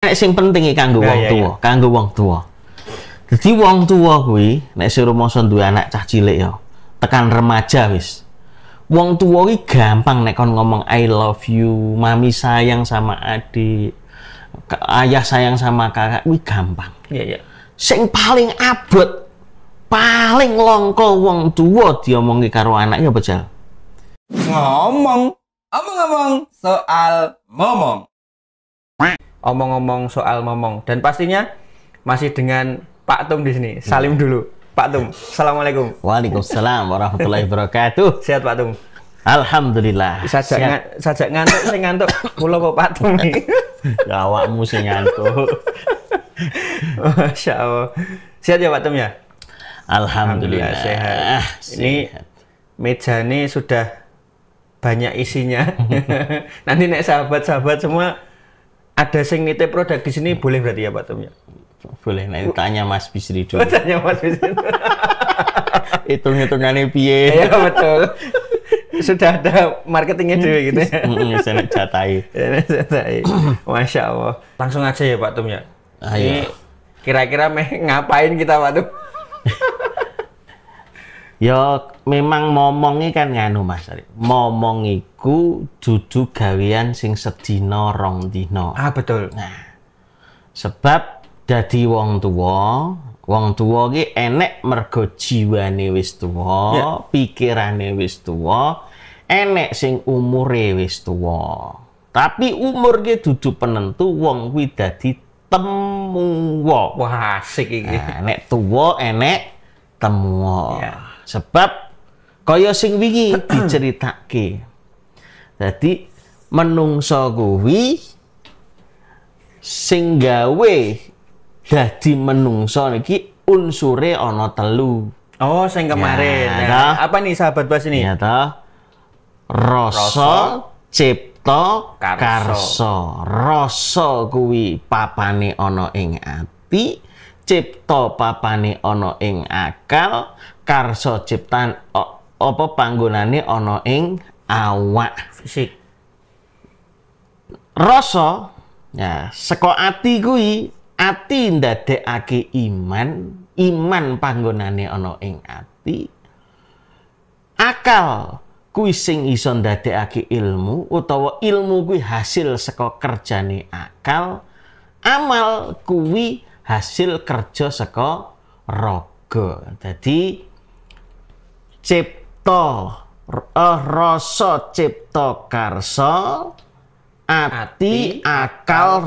nek sing penting iki kanggo nah, wong iya, tuwa, iya. kanggo wong tuwa. Dadi wong tuwa kuwi nek sing rumangsa duwe anak cah cilik ya, tekan remaja wis. Wong tuwa iki gampang nek kon ngomong I love you, mami sayang sama adik, ayah sayang sama kakak kuwi gampang. Iya, iya. Sing paling abot paling longko wong tuwa diomongi karo anaknya bejal. ngomong omong-omong soal momong omong-omong soal momong dan pastinya masih dengan Pak Tum di sini. Salim dulu. Pak Tum, Assalamualaikum. Waalaikumsalam warahmatullahi wabarakatuh. Sehat Pak Tum. Alhamdulillah. Sajak ngan, sajak ngantuk saya ngantuk Pulau Pak Tum nih. ya awakmu ngantuk. Masya Allah. Sehat ya Pak Tum ya? Alhamdulillah, Alhamdulillah sehat. Ah, ini meja ini sudah banyak isinya. Nanti naik sahabat-sahabat semua ada sing nitip produk di sini boleh berarti ya Pak Tom ya? Boleh, nanti tanya Mas Bisri dulu. Oh, tanya Mas Bisri. Hitung-hitungannya piye. Iya betul. Sudah ada marketingnya hmm. dulu gitu ya. Hmm, saya jatai. jatai. Masya Allah. Langsung aja ya Pak Tom ya. Ayo. Ah, iya. kira-kira meh ngapain kita Pak Tom? Ya memang momongi kan nganu Mas Ari. Momong iku dudu gawean sing sedina rong dino. Ah betul. Nah. Sebab dadi wong tuwa, wong tuwa ki enek mergo jiwane wis tuwa, yeah. pikirane wis tuwa, enek sing umure wis tuwa. Tapi umur ki dudu penentu wong kuwi dadi temuwa. Wah asik iki. Nah, enek tuwa enek temu. Yeah. Sebab kaya sing wingi diceritake. jadi menungso kuwi sing gawe dadi menungso niki unsure ana telu. Oh, sing kemarin. Ya, ya. Apa nih sahabat bos ini? Ya toh. Rasa, cipta, karso. karso. Rasa kuwi papane ana ing ati, cipta papane ana ing akal, karso ciptan o, apa panggonane ana ing awak fisik rasa ya seko ati kuwi ati ndadekake iman iman panggonane ana ing ati akal kuwi sing iso ndadekake ilmu utawa ilmu kuwi hasil saka kerjane akal amal kuwi hasil kerja saka raga dadi Cipto, uh, eh, rasa cipto karso ati, ati akal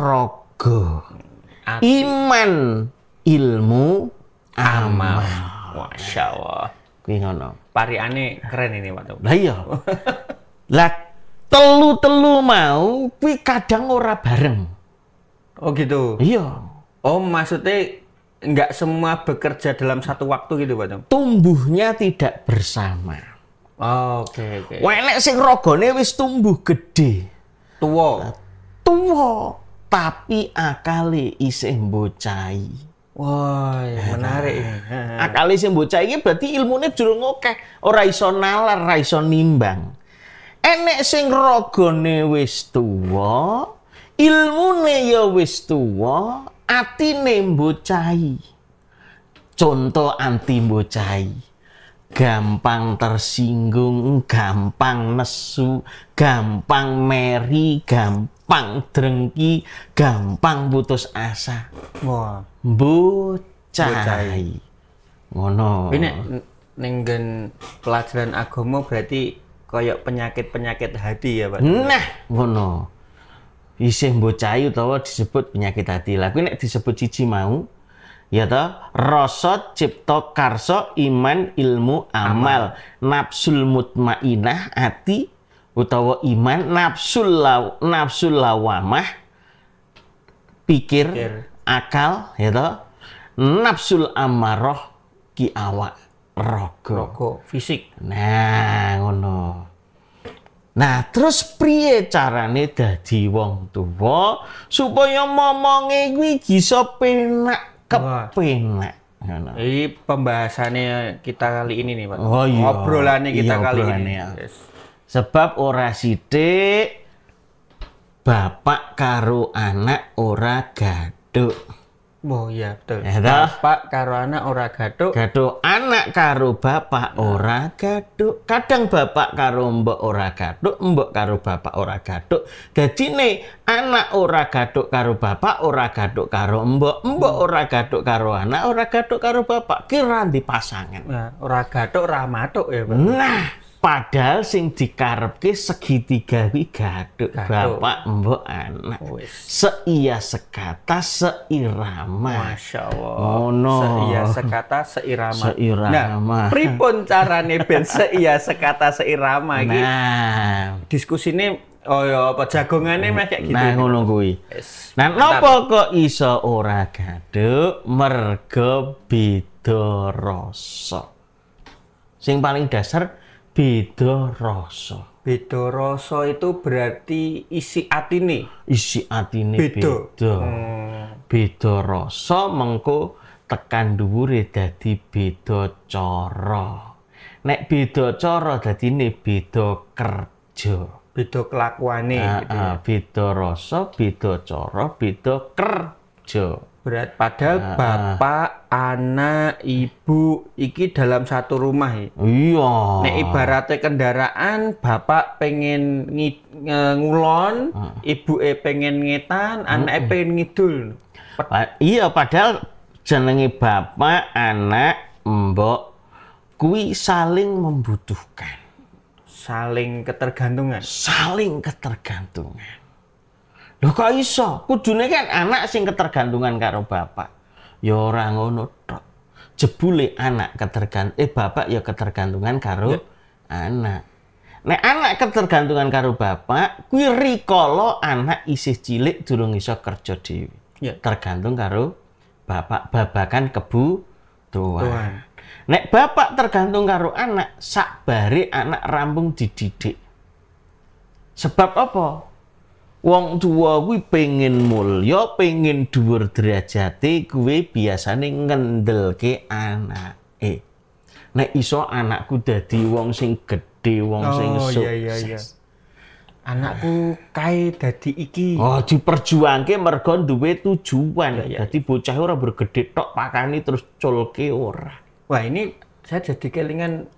ati. iman ilmu amal, amal. Masya Allah kuwi ngono pariane keren ini waktu. Lah iya lah telu-telu mau kuwi kadang ora bareng oh gitu iya oh maksudnya nggak semua bekerja dalam satu waktu gitu Pak Tumbuhnya tidak bersama. Oh, oke okay, oke. Okay. sing rogone wis tumbuh gede. tua, tua. tapi akali isih bocai. Wah, wow, menarik. Akali sing bocah iki berarti ilmunya durung ngokeh, ora iso nalar, ora iso nimbang. Enek sing rogone wis tuwa, ilmune ya wis tuwa, Ati mbocai contoh anti mbocai gampang tersinggung gampang nesu gampang meri gampang drengki gampang putus asa wah wow. mbocai ngono ini nenggen pelajaran agama berarti koyok penyakit-penyakit hati ya Pak. Nah, ngono isih bocahi utawa disebut penyakit hati. Lah kuwi nek disebut cici mau ya ta rasa cipta karso iman ilmu amal, amal. nafsul mutmainah ati utawa iman nafsul law, nafsul lawamah pikir, pikir. akal ya ta nafsul amarah ki awak roko, fisik nah ngono Nah, terus priye carane dadi wong tuwa supaya momonge kuwi bisa penak kepenak. Ngono. Iki pembahasannya kita kali ini nih, Pak. Oh, iya. Obrolannya kita iya, kali ini. Ya. Yes. Sebab ora sithik bapak karo anak ora gaduk. Oh iya betul. Ya, bapak karo anak ora gaduh. Gaduh anak karo bapak ora gaduh. Kadang bapak karo mbok ora gaduh, mbok karo bapak ora gaduk. nih anak ora gaduh karo bapak, ora gaduh karo mbok, mbok hmm. ora gaduh karo anak, ora gaduh karo bapak. kiran di pasangan. Nah, ora gaduh ora matuk ya. Betul. Nah, Padahal sing dikarepke segitiga kuwi gaduk bapak mbok anak. seia sekata seirama. Masya Allah. Oh, Seia sekata seirama. Nah, seirama. Nah, pripun carane ben seia sekata seirama iki? Nah, diskusine Oh ya apa jagongane meh kayak gitu. Nah ngono kuwi. Nah napa kok iso ora gaduk mergo beda rasa. Sing paling dasar beda rasa. Beda rasa itu berarti isi nih. Isi atine beda. Beda, hmm. beda rasa mengko tekan dhuwure dadi beda cara. Nek beda cara dadine beda kerja. Beda kelakuane. Heeh, gitu. Ya. beda rasa, beda cara, beda kerja berat padahal nah, bapak anak ibu iki dalam satu rumah ya. iya nek ibaratnya kendaraan bapak pengen ngulon ah. ibu e pengen ngetan anak e pengen ngidul pa ah, iya padahal jenenge bapak anak mbok kui saling membutuhkan saling ketergantungan saling ketergantungan Lho kok iso? Kudune kan anak sing ketergantungan karo bapak. Ya ora ngono tok. Jebule anak ketergantung eh bapak ya ketergantungan karo ya. anak. Nek anak ketergantungan karo bapak, kuwi rikala anak isih cilik durung iso kerja dhewe. Ya. Tergantung karo bapak babakan kebu tuan. tuan. Nek bapak tergantung karo anak, sakbare anak rampung dididik. Sebab apa? Wong tua gue pengen yo pengen dhuwur nih ngendel ke anak. Eh, Nek iso anakku dadi wong sing gede, wong oh, sing sukses. Iya, iya, iya. Anakku kae dadi iki. Oh, ke mergo duwe tujuan. Iya, iya. Dadi iya. bocah ora bergede, tok pakani terus colke ora. Wah, ini saya jadi kelingan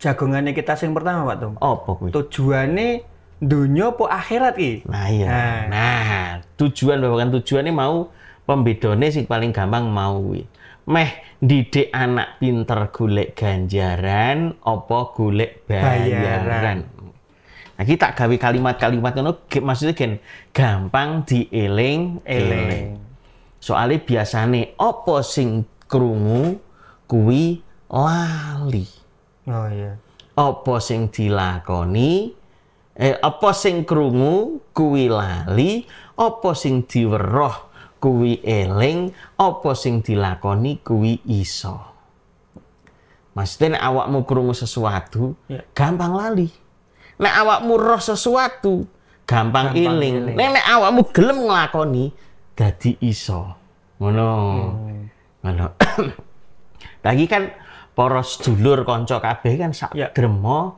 jagongannya kita sing pertama, Pak Tom. pokoknya tujuan Tujuannya dunia po akhirat i. Nah, iya. Nah, nah tujuan bahkan tujuan ini mau pembedone sih paling gampang mau Meh didik anak pinter golek ganjaran opo golek bayaran. bayaran. Nah, kita gawe kalimat-kalimat ngono maksudnya gen gampang dieling eling. Soale biasane opo sing krungu kuwi lali. Oh iya. Opo sing dilakoni Eh, apa sing krungu kuwi lali, apa sing diweroh kuwi eling, apa sing dilakoni kuwi iso. Maksudnya nek awakmu krungu sesuatu, ya. gampang lali. Nek awakmu roh sesuatu, gampang, gampang iling. iling. Nek awakmu gelem nglakoni, dadi iso. Ngono. Hmm. Lagi kan poros dulur konco kabeh kan sak yeah. Ya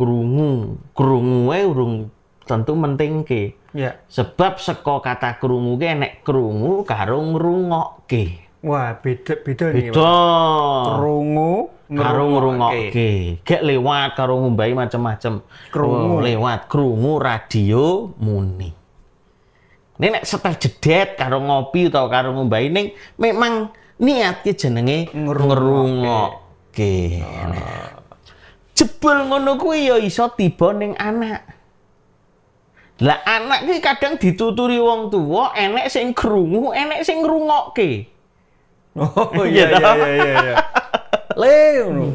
krungu krungu eh urung tentu penting ke ya. sebab seko kata krungu ke nek krungu rungok ke wah beda beda nih beda krungu rungok ke gak lewat karung bayi macam-macam krungu oh, lewat krungu radio muni ini nek setel jedet karung ngopi atau karung ngumbahi ini memang niatnya jenenge ngerungok ngerungo. okay. oh jebul ngono kuwi ya iso tiba ning anak. Lah anak kuwi kadang dituturi wong tuwa, enek sing krungu, enek sing ngrungokke. Oh iya, ya iya, iya iya iya iya. Le ngono.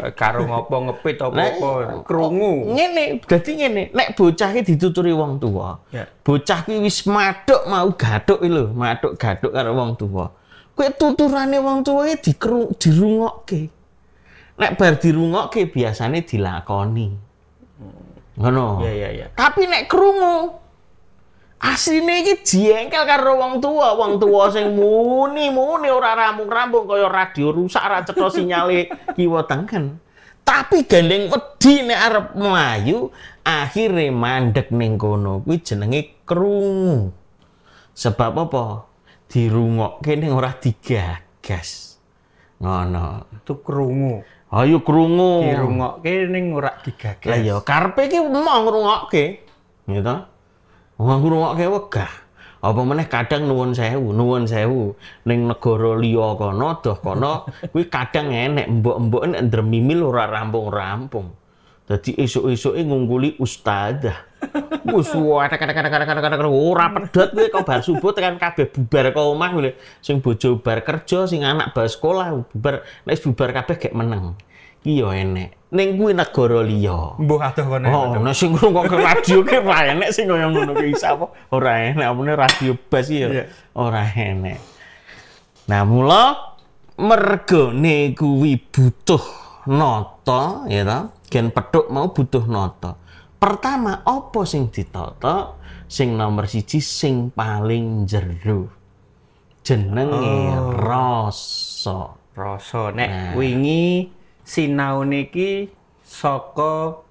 Eh, karo ngopo ngepit apa apa iya. krungu. Ngene, dadi ngene, nek bocah dituturi wong tuwa. Yeah. Bocah kuwi wis maduk mau gaduk lho, maduk gaduk karo wong tuwa. Kuwi tuturane wong tuwa ki dirungokke nek bar dirungokke biasane dilakoni. Ngono. Iya iya iya. Tapi nek krungu asline iki jengkel karo wong tua, wong tua sing muni-muni ora rambung-rambung kaya radio rusak ora cetha sinyale kiwa tengen. Tapi gandeng wedi nek arep mlayu, akhire mandek ning kono kuwi jenenge krungu. Sebab apa? Dirungokke ning ora digagas. Ngono. Itu krungu. Ayo krungu. Ki rungokke ning ora digagas. Lah ya karepe ki mau ngrungokke. Gitu. ta? Wong ngrungokke wegah. Apa meneh kadang nuwun sewu, nuwun sewu ning negara liya kono doh kono kuwi kadang enek mbok-mbok nek ndremimil ora rampung-rampung. Jadi esok-esoknya ngungkuli ustadzah. Wis kata kata kata ora pedhot kowe kok bar subuh tekan kabeh bubar kok omah kuwi. Sing bojo bar kerja, sing anak bar sekolah bubar. Nek bubar kabeh gek meneng. Iki iya, yo enek. Ning kuwi negara liya. Mbuh adoh kene. Ya, oh, nek sing ngono ke radio ki ora enek sing kaya ngono ki sapa ora enek apane radio bas ya ora enek. Nah, mula neng kuwi butuh nata ya ta gen petuk mau butuh noto. Pertama, opo sing ditoto Sing nomor siji sing paling jeru, Jenenge oh. rasa. Rasa. Nek nah. wingi sinau niki soko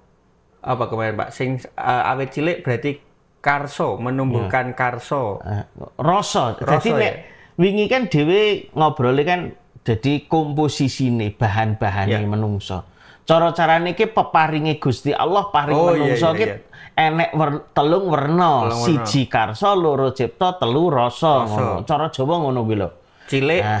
apa kemarin Pak sing uh, eh, awet cilik berarti karso menumbuhkan ya. karso. Eh, rasa. Jadi ya? nek wingi kan dhewe ngobrol kan jadi komposisi nih bahan bahannya ya. menungso. Cara cara niki peparingi Gusti Allah paring oh, menungso iya, iya, iya. enek wer, telung werna, siji Karso, loro cipta, telu rasa Coro Cara Jawa ngono kuwi lho. Cilik nah. uh,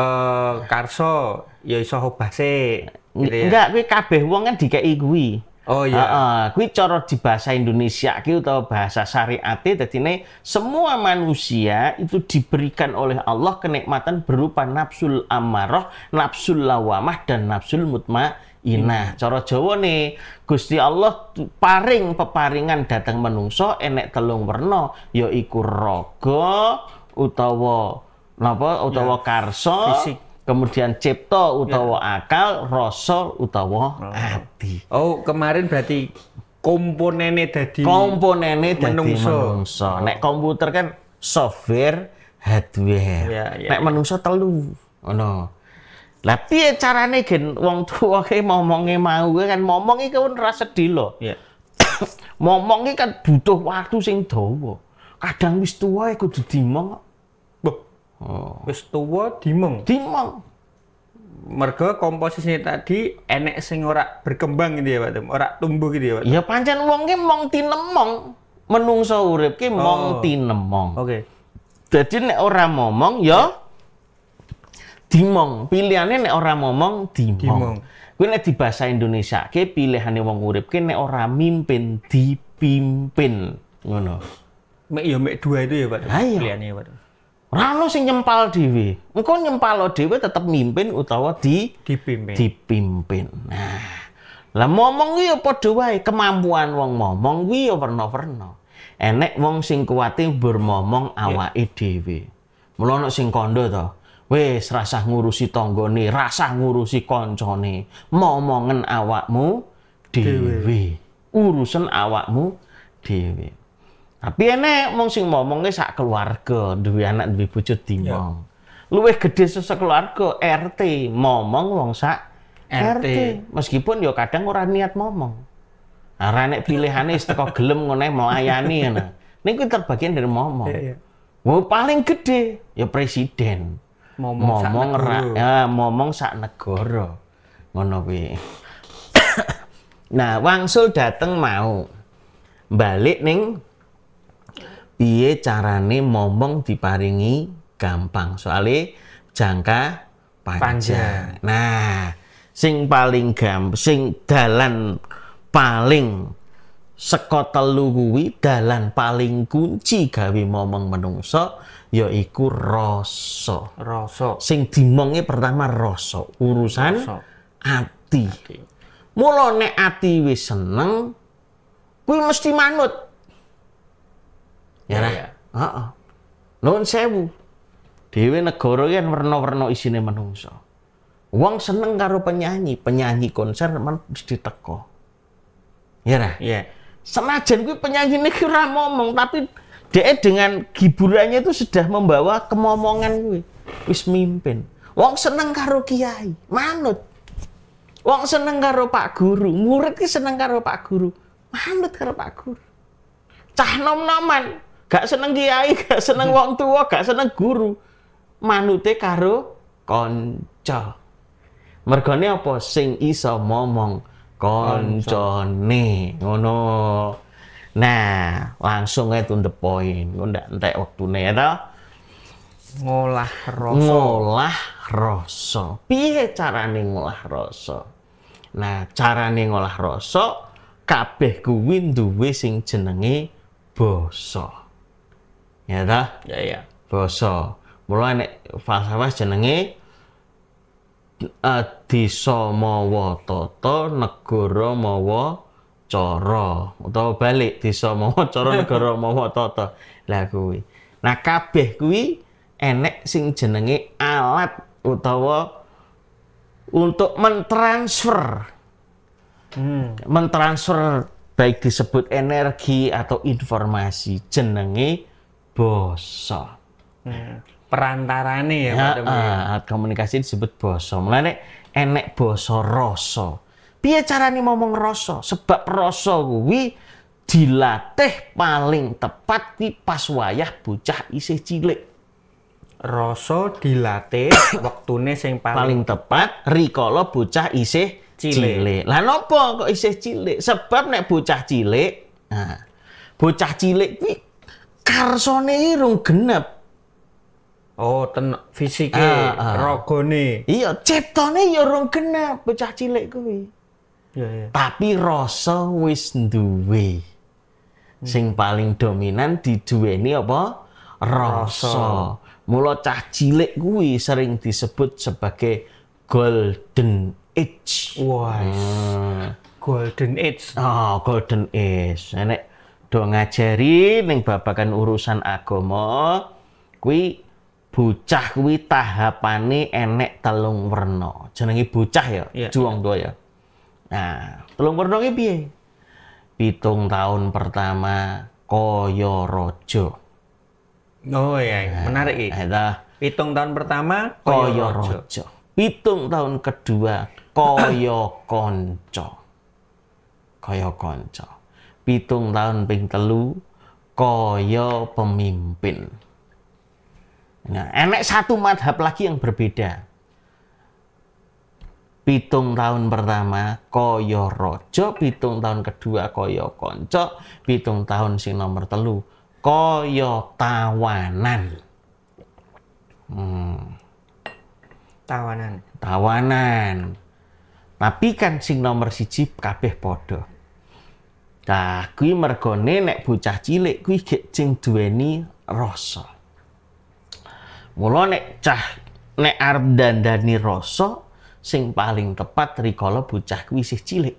eh, karso ya iso hobase. Gitu ya. Enggak, kuwi kabeh wong kan dikeki kuwi. Oh iya. Heeh, uh, kuwi cara di bahasa Indonesia ki utawa bahasa syariate dadine semua manusia itu diberikan oleh Allah kenikmatan berupa nafsul amarah, nafsul lawamah dan nafsul mutma inah. Iya. Cara Jawa nih, Gusti Allah paring peparingan datang menungso enek telung werna iku raga utawa napa utawa ya, karso fisik. kemudian cipto utawa ya. akal, rasa utawa oh. ati. Oh, kemarin berarti komponennya dadi komponennya dadi menungso. menungso. Nek komputer kan software, hardware. Ya, ya, Nek ya. menungso telu. Ngono. Oh, lah piye carane gen wong tuwa ki ngomonge mau kan ngomong iki kan ora sedih lho. Iya. ngomongi kan butuh waktu sing dawa. Kadang wis tua ya kudu dimong. Mbah. Oh. Wis tua dimong. Dimong. Mergo komposisinya tadi enek sing ora berkembang gitu ya Pak Tem. ora tumbuh gitu ya Pak. Ya pancen wong ki mong tinemong. Menungso urip ki mong oh. tinemong. Oke. Okay. Jadi nek ora ngomong ya iya dimong pilihannya nek orang ngomong dimong, gue nek di bahasa Indonesia ke pilihannya wong urip ke nek orang mimpin dipimpin ngono mek ya mek dua itu ya pak Ayo. Iya. pilihannya pak Rano sing nyempal dewi, engkau nyempal lo dewi tetap mimpin utawa di dipimpin. dipimpin. Nah, lah ngomong yo ya padha wae kemampuan wong ngomong kuwi ya werna-werna. Enek wong sing kuwate bermomong iya. awake dhewe. Mula ana sing kandha to. Wes rasa ngurusi tonggoni, rasa ngurusi koncone. Momongen awakmu dhewe. Urusan awakmu dhewe. Tapi nah, enek wong sing ngomongnya sak keluarga, duwe anak duwe bojo dimong. Ya. Luwih gede keluarga, RT ngomong wong sak RT. RT. Meskipun yo ya kadang ora niat ngomong. Ora nah, nek pilihane teko gelem ngene melayani ngono. Niku terbagian dari ngomong. Ya, ya. Wah, paling gede ya presiden momong, sak ra, ya, momong sak negara ngono kuwi nah wangsul dateng mau balik ning piye carane momong diparingi gampang soalnya jangka panjang. panjang. Nah, sing paling gam, sing dalan paling sekotel telu kuwi dalan paling kunci gawe momong menungso yaiku rasa. Rasa. Sing dimonge pertama rasa, urusan hati. ati. ati. Mula nek ati wis seneng, kuwi mesti manut. Ya, ya. ya. Heeh. Ya. Uh -uh. Nuwun sewu. Dewe negara kan werna-werna isine manungsa. Wong seneng karo penyanyi, penyanyi konser mesti teko. Ya ra? Iya. Yeah. Senajan kuwi penyanyi nih ora ngomong tapi dia dengan giburannya itu sudah membawa kemomongan gue, wis mimpin wong seneng karo kiai manut wong seneng karo pak guru murid ki seneng karo pak guru manut karo pak guru cah nom-noman gak seneng kiai gak seneng wong tua gak seneng guru manute karo konco mergane apa sing iso momong koncone ngono Nah, langsung kayak tuh the point. Gue ndak entek waktu ya Ngolah rasa. Ngolah rasa. Piye carane ngolah rasa? Nah, carane ngolah rasa kabeh kuwi duwe sing jenenge basa. Ya ta? Ya ya. Basa. Mula nek falsafah jenenge uh, eh, desa mawa tata negara mawa Coro utawa balik desa mau coro, negara mau toto lah kuwi nah kabeh kuwi enek sing jenenge alat utawa untuk mentransfer hmm. mentransfer baik disebut energi atau informasi jenenge boso, hmm. perantarane ya, ya uh, komunikasi disebut boso. mulane enek boso rasa cara carane mau ngeroso, Sebab rasa kuwi dilatih paling tepat di pas wayah bocah isih cilik. Rasa dilatih waktune sing paling, paling tepat rikala bocah isih cilik. cilik. Lah nopo kok isih cilik? Sebab nek bocah cilik, nah, bocah cilik kuwi karsone irung genep. Oh, ten fisike, uh, uh. rogone. Iya, ciptane ya rong kena bocah cilik kuwi. Iya, iya. tapi rasa wis duwe sing paling dominan di ini apa rasa mula cah cilik kuwi sering disebut sebagai golden age wah hmm. golden age oh golden age enek do ngajari ning babakan urusan agama kuwi bocah kuwi tahapane enek telung werna jenenge bocah ya yeah, juang yeah. ya Nah, telung purna ki piye? Pitung tahun pertama koyo rojo. Oh iya, iya, nah, menarik Ada iya hitung pitung tahun pertama koyo rojo. Pitung tahun kedua koyo konco. Koyo konco. Pitung tahun ping telu koyo pemimpin. Nah, enek satu madhab lagi yang berbeda pitung tahun pertama koyo rojo pitung tahun kedua koyo konco pitung tahun sing nomor telu koyo tawanan hmm. tawanan tawanan tapi kan sing nomor siji kabeh podo Nah, kui mergone nek bocah cilik kui gek sing duweni rasa. Mula nek cah nek arep dandani rasa sing paling tepat rikala bocah kuwi isih cilik.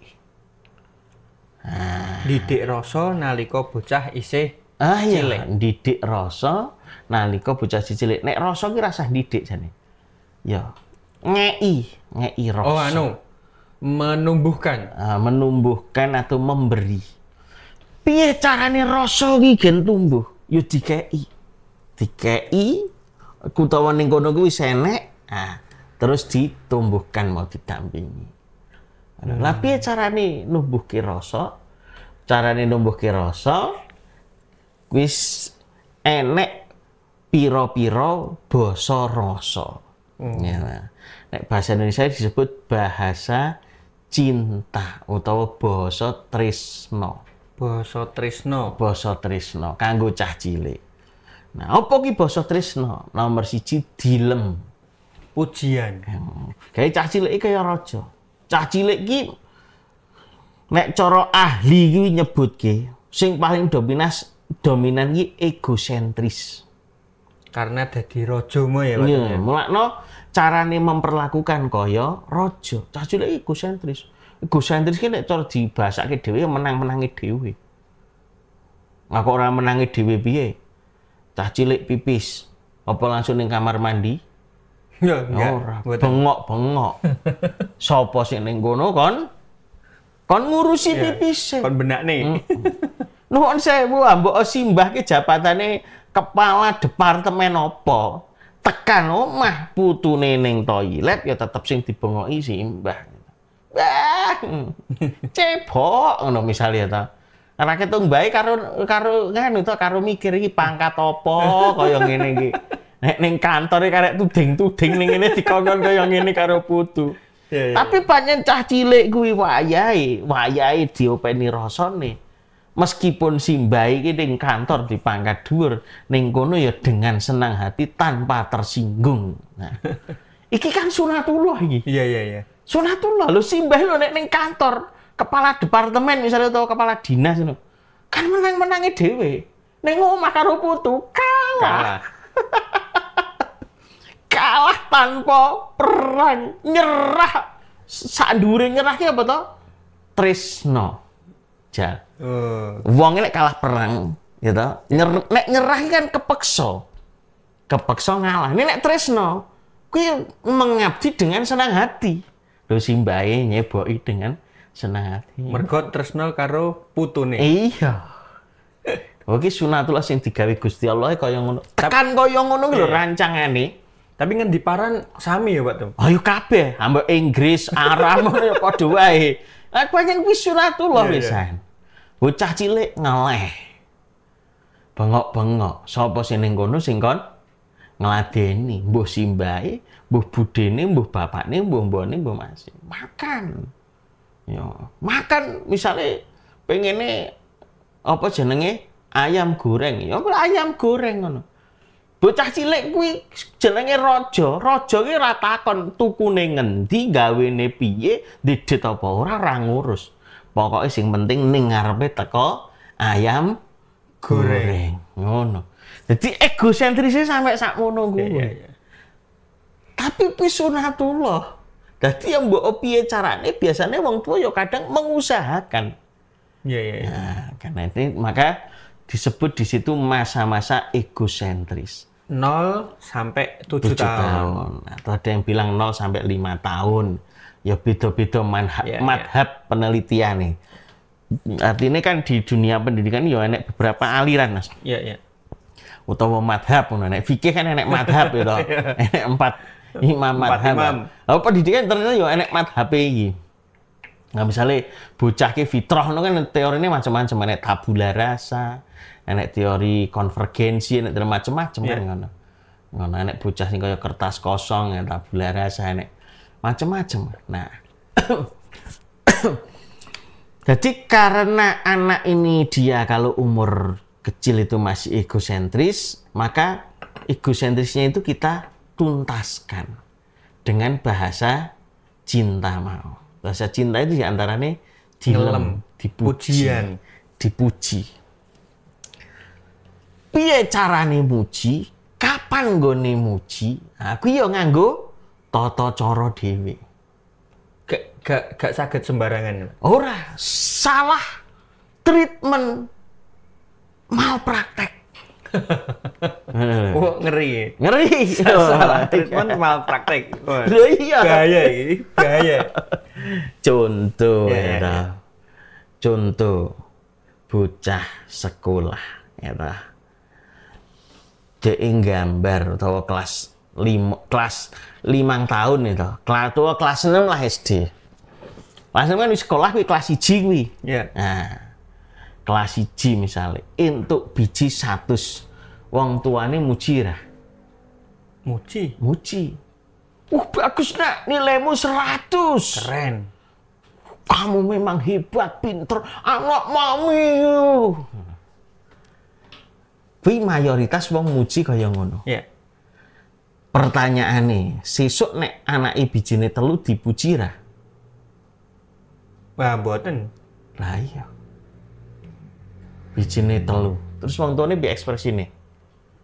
Ah. didik rasa nalika bocah isih ah, iya. cilik. Iya, didik rasa nalika bocah isih cilik. Nek rasa ki rasah didik jane. Ya, ngei, ngei rasa. Oh anu, menumbuhkan. Ah, menumbuhkan atau memberi. Piye carane rasa ki gen tumbuh? Yo ya dikei. Dikei kutawa ning kono kuwi senek. Ah, terus ditumbuhkan mau didampingi. Hmm. cara nih numbuh kiroso, cara nih numbuh kiroso, wis enek piro-piro boso roso. Hmm. Ya, nah. nek bahasa Indonesia disebut bahasa cinta atau boso trisno. Boso trisno. Boso trisno. kanggo cah cilik. Nah, apa ki trisno trisno? Nomor siji dilem pujian. Hmm. Kayak cah cilik kayak rojo. Cah cilik ki nek cara ahli ki nyebutke sing paling dominas dominan ki egosentris. Karena dadi rajamu ya, Pak. Iya, mulakno carane memperlakukan kaya rojo. Cah cilik egosentris. Egosentris ki nek cara dibasake dhewe ya menang-menangi dhewe. Lah orang ora menangi dhewe piye? Cah cilik pipis, apa langsung ning kamar mandi? Ya, ora. Bengok-bengok. Sopo sing ning kono kon? Kon ngurusi yeah. tipis. Kon benak benakne. Mm. Nuwun sewu, ambo ah, simbah ki jabatane kepala departemen apa? Tekan omah putune ning toilet ya tetep sing dibengoki simbah. Wah. Hmm. Cebok ngono misalnya ta. Anak itu baik karo karo nganu to karo mikir iki pangkat apa kaya ngene iki. Nek ning kantor karek tuding tuding ning ngene dikongkon kaya ngene karo putu. Yeah, yeah. Tapi pancen cah cilik kuwi wayahe, wayahe diopeni rasane. Meskipun simbah iki ning kantor di pangkat dhuwur, ning kono ya dengan senang hati tanpa tersinggung. Nah. iki kan sunatullah iki. Iya yeah, iya iya. Sunatullah lo simbah lo neng ning kantor kepala departemen misalnya atau kepala dinas lo. Kan menang-menangi dhewe. Ning omah karo putu kalah. kalah. kalah tanpa perang nyerah sandure nyerah ki apa toh Trisno jal oh. hmm. nek kalah perang gitu Nyer, nek nyerah kan kepekso, kepekso ngalah ini nek Trisno, kuwi mengabdi dengan senang hati lo simbae nyeboi dengan senang hati mergo Trisno karo putune iya Oke oh, sunatulah sunatullah sing digawe Gusti Allah e kaya ngono. Tekan kaya ngono lho iya. rancangane. Tapi kan di paran sami ya Pak Tom. Ayo kabeh, hamba Inggris, Arab ya padha wae. Aku yang wis sunatullah pisan. Bocah cilik ngeleh. Bengok-bengok, sapa sing ning kono sing kon ngladeni, mbuh simbahe, mbuh budene, mbuh bapakne, mbuh mbone, mbuh mas. Makan. Yo, makan misalnya pengennya apa jenenge ayam goreng ya ayam goreng ngono bocah cilik kuwi jenenge raja raja ki ora takon tukune ngendi gawene piye didit apa ora ra ngurus pokoke sing penting ning ngarepe teko ayam goreng ngono jadi egosentrisnya sampai sakmono kuwi yeah, yeah, yeah. tapi pisunatullah jadi yang mbok piye carane biasanya wong tua yo ya kadang mengusahakan iya ya. iya nah, karena ini maka disebut di situ masa-masa egosentris. 0 sampai 7, 7 tahun. tahun. Atau nah, ada yang bilang 0 sampai 5 tahun. Ya beda-beda manhab, yeah, iya. madhab yeah. penelitian nih. Artinya kan di dunia pendidikan ya enak beberapa aliran, Mas. Iya, yeah, iya. Yeah. Utawa madhab, enek fikih kan enek madhab ya toh. Iya. enek empat imam madhab. Imam. Lah pendidikan ternyata ya enek madhab iki. Nah, misalnya bocah ke fitrah no kan teorinya macam-macam enek tabula rasa, enek teori konvergensi enek dalam macam-macam yeah. kan iya. ngono ngono enek bocah sing kaya kertas kosong ya tabula rasa enek macam-macam nah jadi karena anak ini dia kalau umur kecil itu masih egosentris maka egosentrisnya itu kita tuntaskan dengan bahasa cinta mau bahasa cinta itu diantaranya dilem dipuji dipuji piye carane muji, kapan nih muji. Nah, aku yo iya nganggo toto coro dewi, Gak gak gak saged sembarangan. Ora, salah treatment malpraktek. oh, ngeri. Ngeri. Salah treatment iya. malpraktek. Oh, iya. Gaya ini, gaya. Contoh yeah. ya. ya, ya. Contoh bocah sekolah ya dek gambar atau kelas lima kelas limang tahun itu kelas tua kelas enam lah SD kelas enam kan di sekolah di kelas hiji wi yeah. nah kelas hiji misalnya untuk biji satu wong tuane muji lah muji muji uh bagus nak nilaimu seratus keren kamu memang hebat pinter anak mami tapi mayoritas wong muji kaya ngono. Iya. Yeah. Pertanyaane, sesuk nek anake bijine telu dipuji ra? Wah, mboten. Lah iya. Bijine telu. Terus wong tuane piye ekspresine?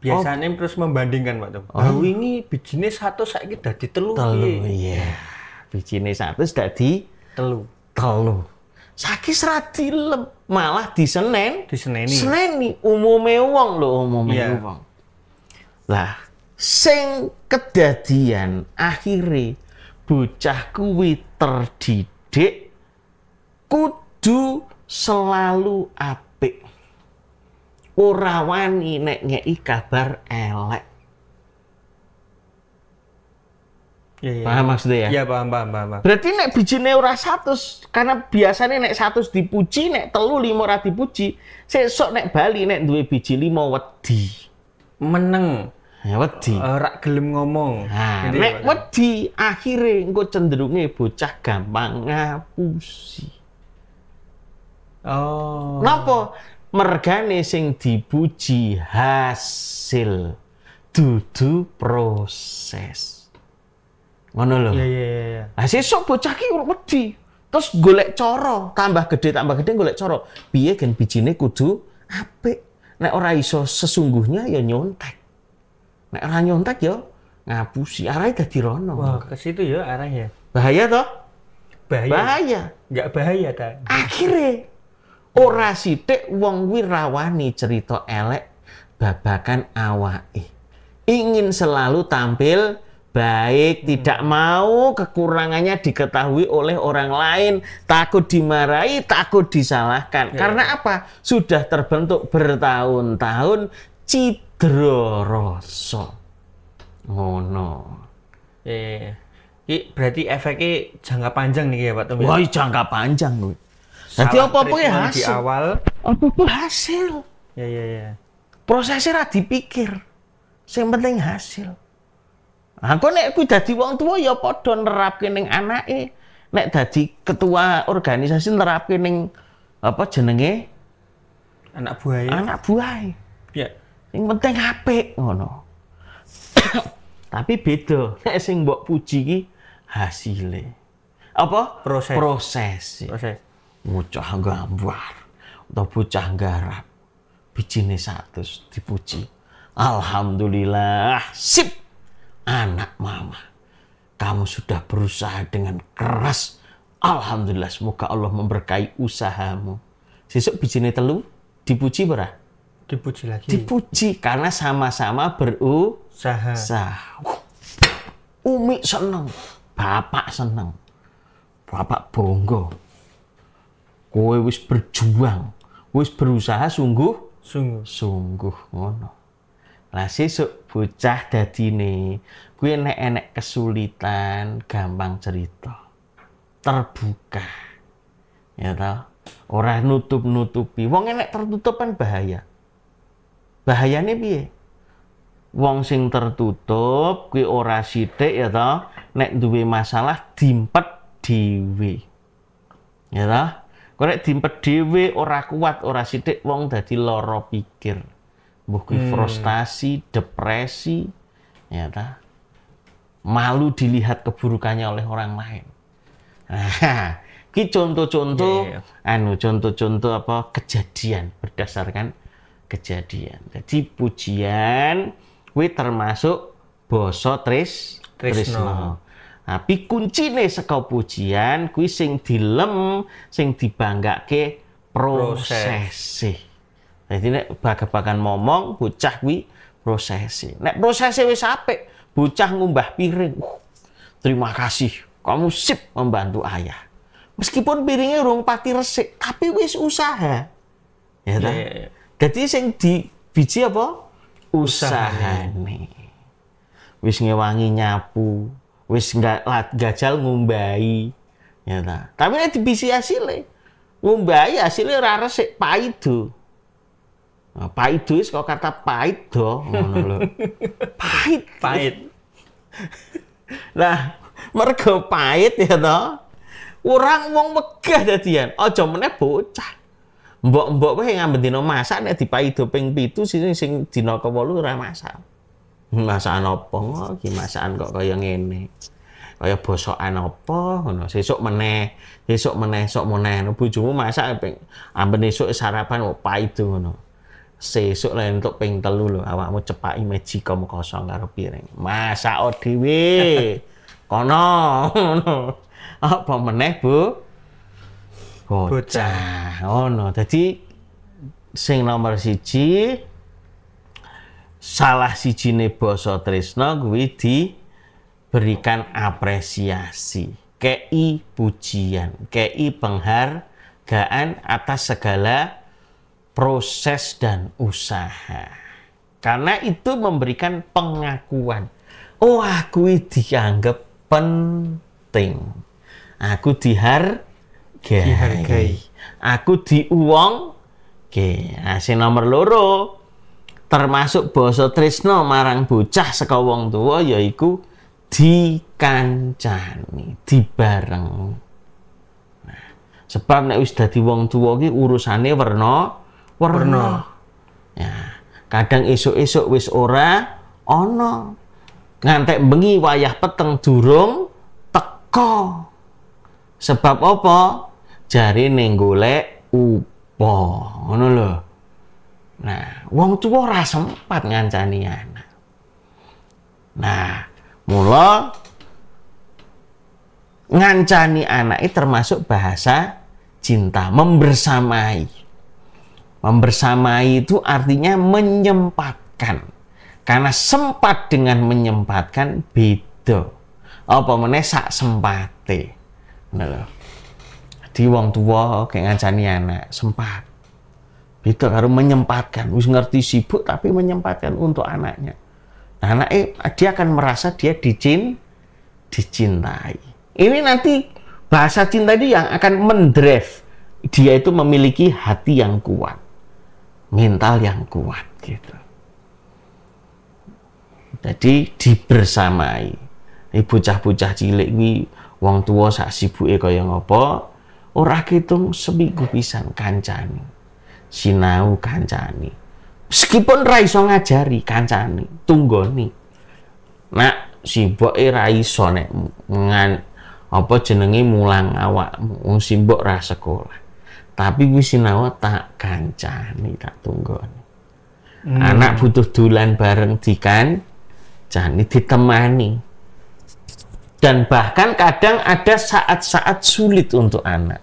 Biasanya oh. terus membandingkan, Pak Tom. Oh, oh ini bijine satu saiki dadi telu. Telu, iya. Yeah. Bijine satu dadi telu. Telu. Saiki serat dilem malah di Senen diseneni. Seneni umume wong lho umume yeah. wong. Lah sing kedadian akhirnya bocah kuwi terdidik kudu selalu apik. Ora wani nek ngeki kabar elek. Iya, iya. Paham maksudnya ya? Iya paham, paham, paham, paham. Berarti nek biji neura satu, karena biasanya nek 100 dipuji nek telu 5 ora dipuji. sesok nek bali nek dua biji 5 wedi. Meneng. Ya wedi. Ora eh, gelem ngomong. Nah, Jadi, nek wedi akhirnya engko cenderunge bocah gampang ngapusi. Oh. Napa mergane sing dipuji hasil dudu proses. Ngono lho. Iya, iya iya iya. Lah sesuk bocah ki wedi. Terus golek coro, tambah gede tambah gede golek coro. Piye gen bijine kudu apik. Nek ora iso sesungguhnya ya nyontek. Nek ora nyontek ya ngapusi arahnya dadi rono. Wah, ke situ ya ya. Bahaya toh? Bahaya. Bahaya. Enggak bahaya kan. Akhirnya ora sithik wong Wirawani cerita elek babakan awake. Ingin selalu tampil baik, hmm. tidak mau kekurangannya diketahui oleh orang lain, takut dimarahi, takut disalahkan. yeah. Karena apa? Sudah terbentuk bertahun-tahun cidro rasa. no eh yeah. berarti efeknya jangka panjang nih ya Pak Tommy. Wah, jangka panjang loh. Jadi apa-apa ya hasil. Di awal apa-apa hasil. Ya ya ya. Prosesnya ra dipikir. Yang penting hasil. Aku nah, nek kuwi dadi wong tua ya padha nerapke ning anake. Nek dadi ketua organisasi nerapke ning apa jenenge? Anak buahe. Anak buahe. Ya. Yang penting apik ngono. Tapi beda. Nek sing mbok puji ki hasile. Apa? Proses. Proses. Proses. Ngucah gambar atau bocah garap. Bijine satu dipuji. Alhamdulillah. Sip anak mama. Kamu sudah berusaha dengan keras. Alhamdulillah, semoga Allah memberkahi usahamu. Sesuk bijine telu dipuji berah? Dipuji lagi. Dipuji karena sama-sama berusaha. Usaha. Umi seneng, bapak seneng. Bapak bongo. Kowe wis berjuang, wis berusaha sungguh sungguh sungguh ngono. Lah sesuk bocah ini, gue nek enek kesulitan gampang cerita. Terbuka. Ya toh? Ora nutup-nutupi. Wong enek tertutup kan bahaya. Bahayane piye? Wong sing tertutup gue ora sithik ya toh, nek duwe masalah dimpet dhewe. Ya toh? Korek dimpet dhewe ora kuat, ora sidik, wong dadi loro pikir buku hmm. frustasi, depresi, ya ta? malu dilihat keburukannya oleh orang lain. Nah, contoh-contoh, yeah, iya, iya. anu contoh-contoh apa kejadian berdasarkan kejadian. Jadi pujian, we termasuk boso tris trisno. No. Tapi nah, nih sekau pujian kuising sing dilem, sing dibanggake proses. Proses. Nah, jadi nek bagebagan momong bocah wi prosesi. Nek prosesi wis apik, bocah ngumbah piring. Uh, terima kasih, kamu sip membantu ayah. Meskipun piringnya rong pati resik, tapi wis usaha. Ya ta? Iya, yeah, Jadi sing di biji apa? Usahane. Wis ngewangi nyapu, wis nggak gajal ngumbai, Ya ta? Tapi nek di biji ngumbai hasilnya rara ra resik Ah, pahit duis kok kata pahit do pahit pahit nah mereka pahit ya toh orang wong megah Oh cuma meneh bocah mbok-mbok yang ngambil no masak nek dipaido ping 7 sini sing dina ke 8 ora masak masakan apa iki masakan kok kaya ngene kaya bosokan apa ngono sesuk meneh sesuk meneh sok meneh bojomu masak peng. amben sarapan kok paido ngono sesuk lah untuk ping telu lho awakmu cepaki meji kamu kosong karo piring masa dhewe kono apa meneh Bu bocah ngono dadi sing nomor siji salah sijine basa tresno kuwi berikan apresiasi kei pujian kei penghargaan atas segala proses dan usaha. Karena itu memberikan pengakuan. Oh, aku dianggap penting. Aku dihargai. dihargai. Aku diuang. Oke, hasil nah, nomor loro termasuk boso trisno marang bocah saka wong tuwa yaiku dikancani, dibareng. Nah, sebab nek wis dadi wong tuwa ki urusane werna werna. Ya, kadang esuk-esuk wis ora ana. Ngantek bengi wayah peteng durung teko. Sebab apa? Jari ning golek upo. Ngono lho. Nah, wong tuwa ora sempat ngancani anak. Nah, mula ngancani anak termasuk bahasa cinta, membersamai. Membersamai itu artinya menyempatkan. Karena sempat dengan menyempatkan beda. Apa meneh sak sempate. Nah, di wong tua kayak ngancani anak sempat. Beda harus menyempatkan. Wis ngerti sibuk tapi menyempatkan untuk anaknya. Nah, anaknya dia akan merasa dia dicin, dicintai. Ini nanti bahasa cinta dia yang akan mendrive dia itu memiliki hati yang kuat mental yang kuat gitu. Jadi dibersamai. Ini bocah-bocah cilik kuwi wong tua sak sibuke kaya ngapa ora kitung seminggu pisan kancani, Sinau kancani. Meskipun ra iso ngajari kancani tunggoni. Nak siboke ra iso nek ngan apa jenenge mulang awakmu wong simbok ra sekolah. Tapi gue sinawa tak kancani, tak tunggu Hmm. Anak butuh dulan bareng dikan jani ditemani. Dan bahkan kadang ada saat-saat sulit untuk anak.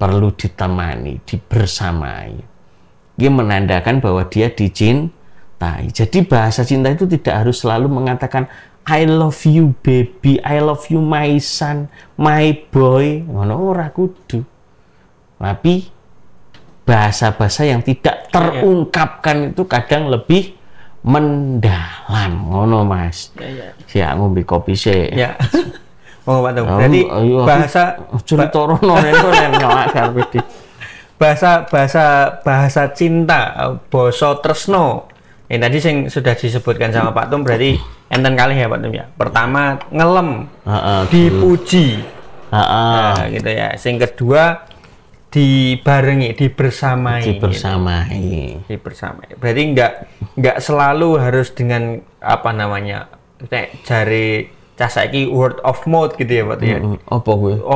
Perlu ditemani, dibersamai. Dia menandakan bahwa dia dicintai. Jadi bahasa cinta itu tidak harus selalu mengatakan I love you baby, I love you my son, my boy. Ngono ora kudu. Tapi bahasa-bahasa yang tidak terungkapkan itu kadang lebih mendalam ngono Mas. Ya ya. siang ya, ngombe kopi sik. Ya. Oh, Pak Tung. Berarti bahasa cerita rono ya, ya, Bahasa bahasa bahasa cinta, boso tresno. eh, tadi yang sudah disebutkan sama Pak Tum berarti enten kali ya Pak Tum ya. Pertama ngelem, uh, uh, dipuji. Uh, uh. Nah, gitu ya. Sing kedua dibarengi, dibersamai. Dibersamai. Dibersamai. Berarti nggak nggak selalu harus dengan apa namanya nek jari casa saiki word of mouth gitu ya berarti. ya. Mm -hmm.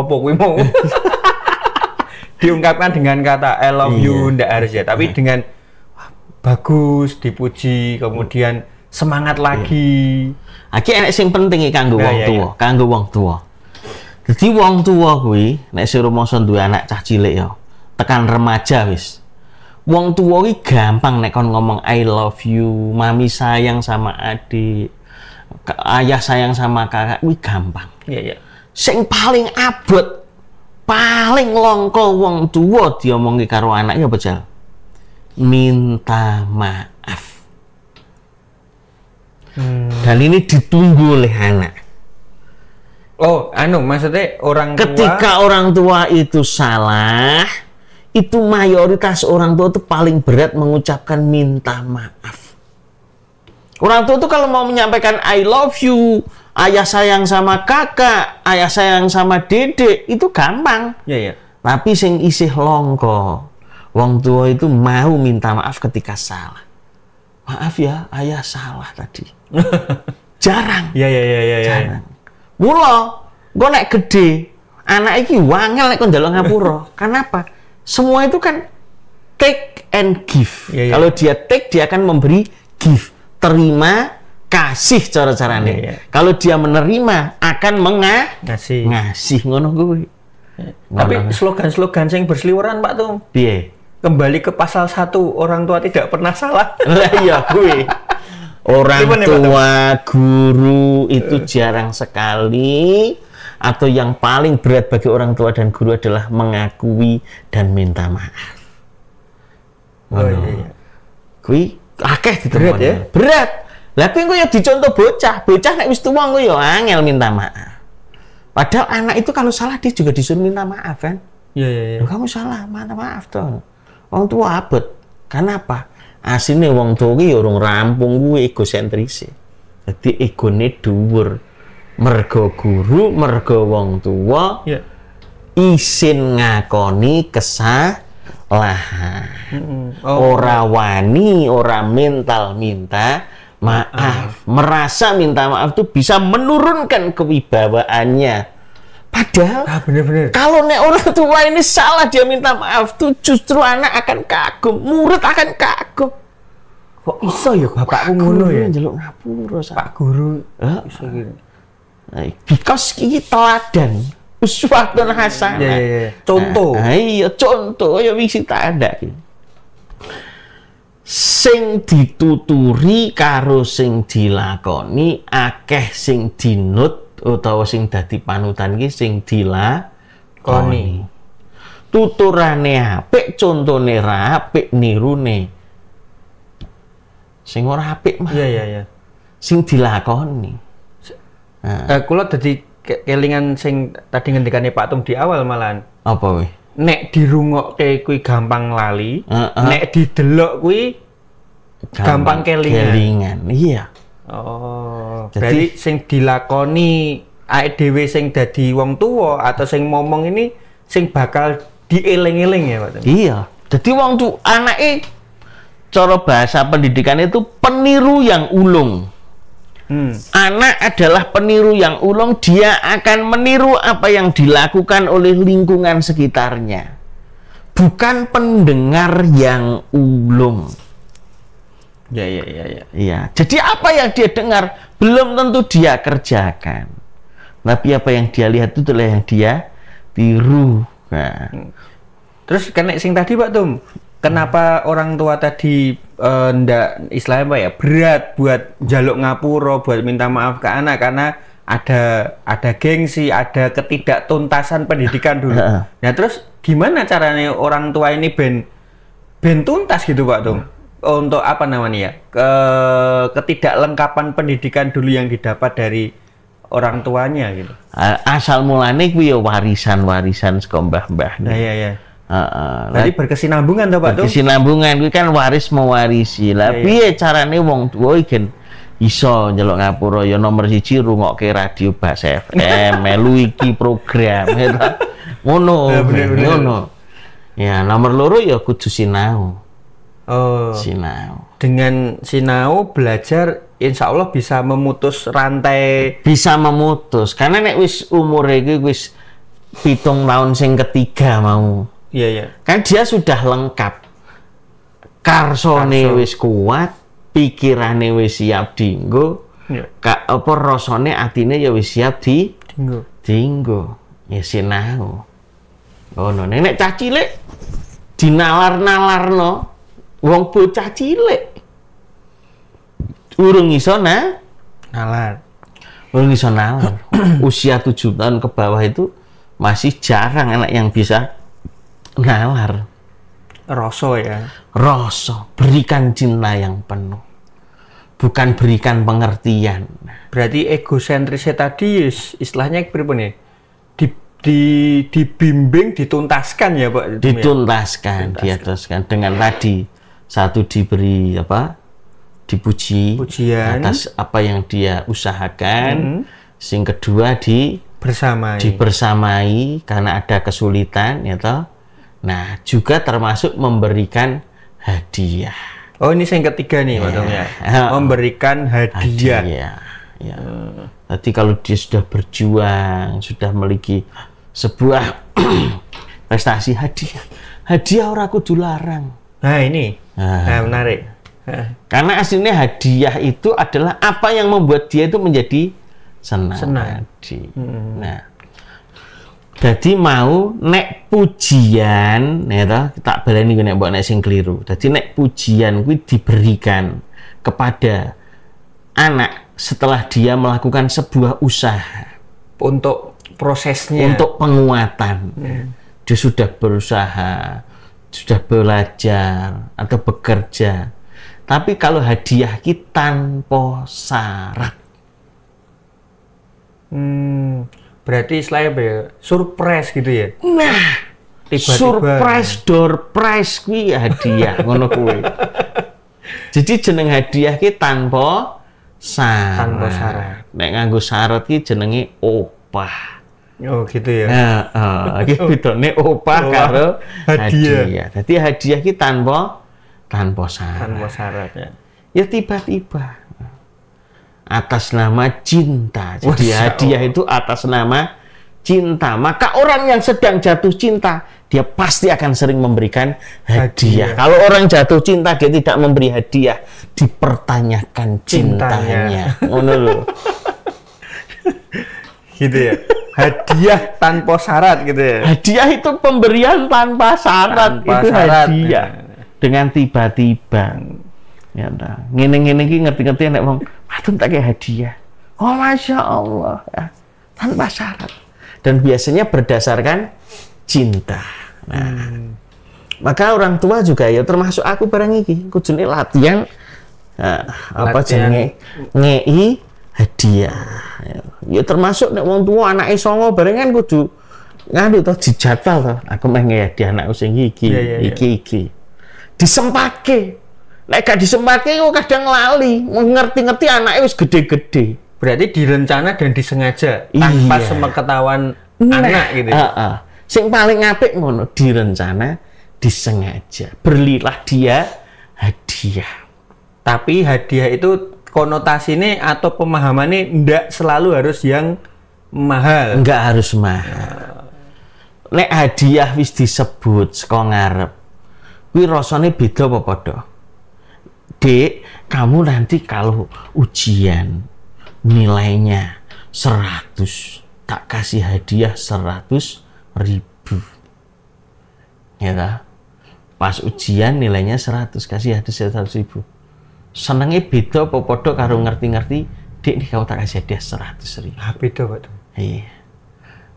Opo gue? mau. Diungkapkan dengan kata I love iya. you ndak harus ya, tapi dengan wah, bagus, dipuji, kemudian semangat iya. lagi. Nah, iya. Aki enek sing penting iki kanggo nah, wong iya, iya. kanggo wong tua. Jadi wong tua kuwi nek rumangsa duwe anak cah cilik ya, tekan remaja wis. Wong tua kuwi gampang nek kon ngomong I love you, mami sayang sama adik, ayah sayang sama kakak kuwi gampang. Iya, iya. Sing paling abot, paling longko wong tua diomongi karo anaknya ya bejal Minta maaf. Hmm. Dan ini ditunggu oleh anak Oh, anu maksudnya orang tua. Ketika orang tua itu salah, itu mayoritas orang tua itu paling berat mengucapkan minta maaf. Orang tua itu kalau mau menyampaikan I love you, ayah sayang sama kakak, ayah sayang sama dedek, itu gampang. Ya, ya. Tapi sing isih longko. Wong tua itu mau minta maaf ketika salah. Maaf ya, ayah salah tadi. Jarang. Ya, ya, ya, ya, Ya, ya. Mula gue naik gede anak iki wangel naik njaluk ngapura. Kenapa? Semua itu kan take and give. Ya, ya. Kalau dia take dia akan memberi give. Terima kasih cara caranya. Ya, ya. Kalau dia menerima akan mengasih. Ngasih, ngono iya. gue. Tapi slogan-slogan yang berseliweran Pak tuh. Iya. Kembali ke pasal satu orang tua tidak pernah salah. Lah iya gue. orang tua guru itu eh. jarang sekali atau yang paling berat bagi orang tua dan guru adalah mengakui dan minta maaf. Oh, iya. iya. Kui akeh di Berat ya? ya? Berat. Lah kuwi yang ya dicontoh bocah. Bocah nek wis tuwa engko ya angel minta maaf. Padahal anak itu kalau salah dia juga disuruh minta maaf kan? Iya iya iya. Kamu salah, minta maaf tuh. Orang tua abot. kenapa? asine wong tuwa ki ya urung rampung kuwi egosentrise. Dadi egone dhuwur. Mergo guru, mergo wong tuwa. Yeah. Isin ngakoni kesalahan. Mm -hmm. oh. Ora wani, ora mental minta maaf. Ah. Merasa minta maaf itu bisa menurunkan kewibawaannya Padahal ah, bener -bener. kalau nek orang tua ini salah dia minta maaf tuh justru anak akan kagum, murid akan kagum. Kok iso ya bapakku ngono ya? Njeluk ngapura Pak guru. Heeh. Iso Nah, Because iki teladan uswatun iya, iya, hasanah. Yeah, yeah, yeah. Contoh. Nah, iya contoh ya wis tak ada sing dituturi karo sing dilakoni akeh sing dinut utawa sing dadi panutan ki sing dila koni Tuturane apik, contone rapik, nirune. Sing ora apik mah. Iya iya iya. Sing dilakoni. Nah. Uh, kula dadi kelingan sing tadi ngendikane Pak Tom di awal malan Apa weh? Nek dirungokke kuwi gampang lali, uh, uh. nek didelok kuwi gampang, gampang kelingan. kelingan. Iya. Oh, jadi sing dilakoni Aedw sing dadi wong tua atau sing ngomong ini sing bakal dieling-eling ya Pak. Iya. Jadi wong tu anake cara bahasa pendidikan itu peniru yang ulung. Hmm. Anak adalah peniru yang ulung, dia akan meniru apa yang dilakukan oleh lingkungan sekitarnya. Bukan pendengar yang ulung. Ya, ya, ya, ya. Iya. Jadi apa yang dia dengar belum tentu dia kerjakan. Tapi apa yang dia lihat itu adalah yang dia tiru. Nah. Hmm. Terus kena kan sing tadi Pak Tum, kenapa hmm. orang tua tadi uh, ndak Islam Pak ya berat buat jaluk ngapuro, buat minta maaf ke anak karena ada ada gengsi, ada ketidaktuntasan pendidikan dulu. Nah, terus gimana caranya orang tua ini ben ben tuntas gitu Pak Tum? untuk apa namanya ya ke ketidaklengkapan pendidikan dulu yang didapat dari orang tuanya gitu asal mulanya kuwi ya warisan warisan sekombah mbah nah, ya ya Heeh. Uh, uh, berkesinambungan tuh Pak? Berkesinambungan kuwi kan waris mewarisi. Lah iya, iya. piye carane wong tuwa iki iso njelok ngapura ya nomor siji rungokke radio Bas FM melu iki program gitu. nah, ngono ngono ya nomor loro ya kudu sinau Oh. Sinau. Dengan sinau belajar insya Allah bisa memutus rantai bisa memutus karena nek wis umur ini wis pitung tahun sing ketiga mau. Iya yeah, iya. Yeah. Kan dia sudah lengkap. Karsone Karso. wis kuat, pikirane wis siap dinggo. Yeah. apa rasane atine ya wis siap di dinggo. Dinggo. Ya sinau. Oh, no. nenek cah dinalar-nalarno Wong bocah cilik. Urung iso nah nalar. Urung iso nalar. Usia tujuh tahun ke bawah itu masih jarang anak yang bisa nalar. Rosso ya. Rosso, berikan cinta yang penuh. Bukan berikan pengertian. Berarti egosentrisnya tadi istilahnya pripun ya? Di, di, dibimbing, dituntaskan ya Pak? Ya? Dituntaskan, dituntaskan. dituntaskan. dengan tadi satu diberi apa dipuji Pujian. atas apa yang dia usahakan -hmm. sing kedua di bersamai dibersamai karena ada kesulitan ya toh nah juga termasuk memberikan hadiah oh ini yang ketiga nih ya. ya. memberikan hadiah, hadiah. Ya. Hmm. kalau dia sudah berjuang, sudah memiliki sebuah prestasi hadiah, hadiah orang kudu larang Nah ini, nah, nah menarik. Karena aslinya hadiah itu adalah apa yang membuat dia itu menjadi senang. senang. Hmm. Nah, jadi mau nek pujian, ya kita tak baleni nek buat nek sing keliru. Jadi nek pujian itu diberikan kepada anak setelah dia melakukan sebuah usaha untuk prosesnya untuk penguatan. Hmm. Dia sudah berusaha, sudah belajar atau bekerja. Tapi kalau hadiah kita tanpa syarat. Hmm, berarti istilahnya apa ya? Surprise gitu ya? Nah, Tiba-tiba. surprise door prize kuwi hadiah ngono kuwi. Jadi jeneng hadiah ki tanpa syarat. Tanpa syarat. Nek nganggo syarat ki jenenge opah. Oh gitu ya. Nah, uh, iki opa opah karo hadiah. hadiah. Jadi hadiah kita tanpa tanpa syarat. Tanpa syarat ya. Ya tiba-tiba atas nama cinta. Jadi Wasa hadiah Allah. itu atas nama cinta. Maka orang yang sedang jatuh cinta, dia pasti akan sering memberikan hadiah. hadiah. Kalau orang jatuh cinta dia tidak memberi hadiah, dipertanyakan cintanya. Ngono gitu ya hadiah tanpa syarat gitu ya hadiah itu pemberian tanpa syarat tanpa itu syarat, hadiah ya. dengan tiba-tiba ya nah ngene-ngene iki ngerti-ngerti nek wong wadon tak kayak hadiah oh masya Allah ya. tanpa syarat dan biasanya berdasarkan cinta nah hmm. maka orang tua juga ya termasuk aku barang iki kudune latihan nah, apa jenenge ngei hadiah ya termasuk nek wong tuwa anake songo bareng kan kudu ngadu to dijatah to aku meh dia anakku sing iki iya, iya, iya. iki iki disempake nek gak disempake kok kadang lali ngerti-ngerti anake wis gede-gede berarti direncana dan disengaja tanpa iya. sepengetahuan anak gitu uh, uh. sing paling apik ngono direncana disengaja berilah dia hadiah tapi hadiah itu konotasi ini atau pemahaman ini ndak selalu harus yang mahal. Enggak harus mahal. Ya. Lek hadiah wis disebut saka ngarep. Kuwi rasane beda apa padha? Dek, kamu nanti kalau ujian nilainya 100 tak kasih hadiah 100 ribu ya ta? pas ujian nilainya 100 kasih hadiah 100 ribu Senengnya beda apa podo karo ngerti-ngerti dik nih kau tak kasih dia seratus ribu. Ah beda pak Iya.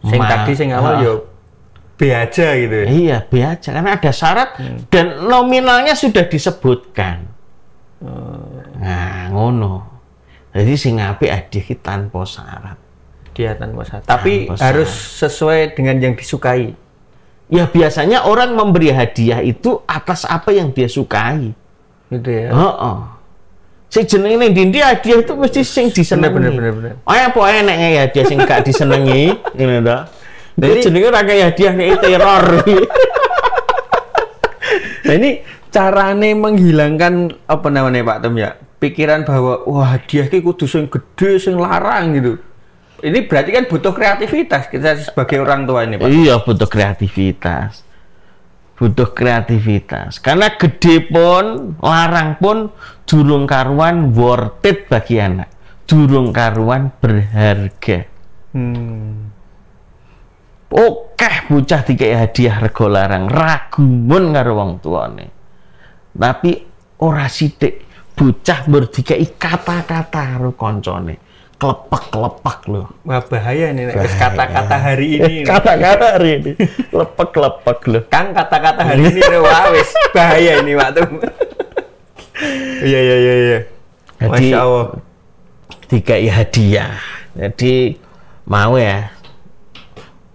Sing Ma, tadi sing awal uh, yo ya, B aja gitu. Ya? Iya B aja karena ada syarat hmm. dan nominalnya sudah disebutkan. Hmm. Nah ngono. Jadi sing apik adik tanpa syarat. Dia tanpa syarat. Tapi tanpa harus sesuai dengan yang disukai. Ya biasanya orang memberi hadiah itu atas apa yang dia sukai. Gitu ya. Oh, oh si jeneng ini dindi hadiah itu mesti sing disenengi. Bener bener bener. ya apa enaknya ya dia sing gak disenangi ini dah Jadi jenenge raga ya dia ini teror. nah ini carane menghilangkan apa namanya Pak Tem ya? Pikiran bahwa wah dia ki kudu sing gede, sing larang gitu. Ini berarti kan butuh kreativitas kita sebagai orang tua ini Pak. Iya, butuh kreativitas butuh kreativitas. Karena gede pun, larang pun, durung karuan worth it bagi anak. Durung karuan berharga. Hmm. Oke, bocah tiga hadiah rego larang, ragu pun karo wong tuane. Tapi ora sithik bocah berdikai kata-kata karo koncone kelepak-kelepak loh. Wah bahaya nih kata-kata hari eh, ini. Kata-kata hari ini. Kelepak-kelepak loh. Kang kata-kata hari ini wah wis bahaya ini waktu. Iya iya iya iya. Jadi Masya Allah. tiga ya hadiah. Jadi mau ya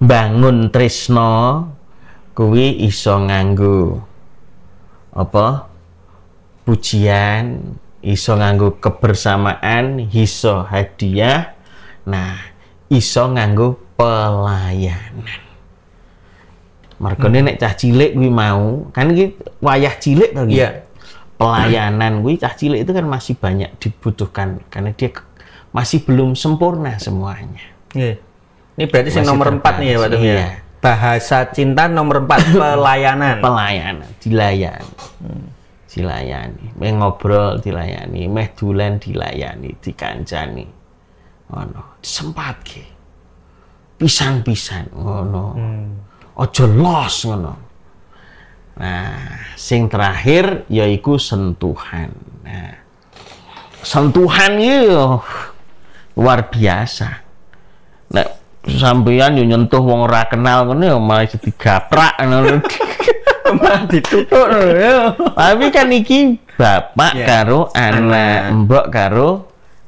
bangun Trisno kui iso nganggu apa pujian iso nganggo kebersamaan iso hadiah nah iso nganggo pelayanan Margone hmm. nek cah cilik kuwi mau, kan iki wayah cilik to yeah. Pelayanan kuwi cah cilik itu kan masih banyak dibutuhkan karena dia masih belum sempurna semuanya. Yeah. Ini berarti sing nomor empat nih ya Pak Tum ya. Iya. Bahasa cinta nomor empat, pelayanan. pelayanan, dilayan. Hmm dilayani meh ngobrol dilayani meh dulan dilayani dikancani ke, pisang-pisang, oh no, hmm. ojo los no. nah sing terakhir yaiku sentuhan nah sentuhan yo oh, luar biasa nah, sampeyan yo nyentuh wong ora kenal ngene yo malah jadi gaprak ngono Mbak ditutup ya. Tapi kan iki bapak yeah. karo anak, mbok karo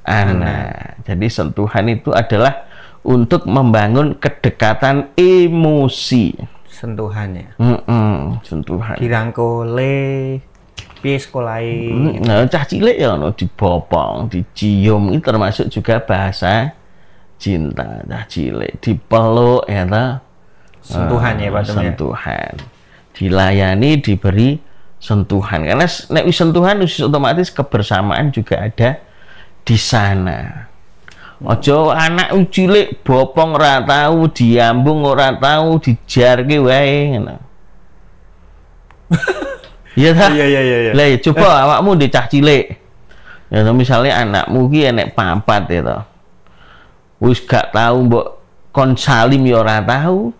anak. Jadi sentuhan itu adalah untuk membangun kedekatan emosi. Sentuhannya. Mm -mm, sentuhan. dirangkole piye sekolah nah, cah cilik ya no dibopong, dicium ini termasuk juga bahasa cinta cah cilik dipeluk ya ta. Sentuhan ya ah, Pak ya? Sentuhan. Ya dilayani diberi sentuhan karena nek sentuhan otomatis kebersamaan juga ada di sana ojo anak cilik bopong ora tahu diambung ora tahu dijarke wae ngono Iya ta? Iya iya iya. iya. Lah ya coba eh. awakmu di cah cilik. Ya misalnya anakmu ki enek papat ya to. Wis gak tahu mbok kon salim ya ora tahu.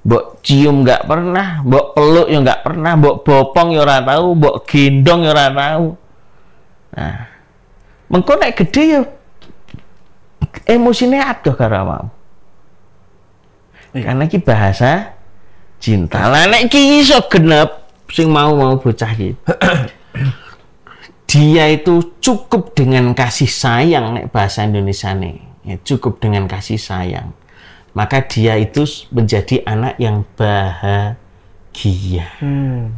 Bok cium nggak pernah, bok peluk yang nggak pernah, bok bopong yang orang tahu, bok gendong yang orang tahu. Nah, mengko gede ya emosinya aduh karo awakmu. Iya. Karena ki bahasa cinta. Lah nek ki iso genep sing mau-mau bocah ki. dia itu cukup dengan kasih sayang nek bahasa Indonesia nih ya, cukup dengan kasih sayang maka dia itu menjadi anak yang bahagia. Hmm.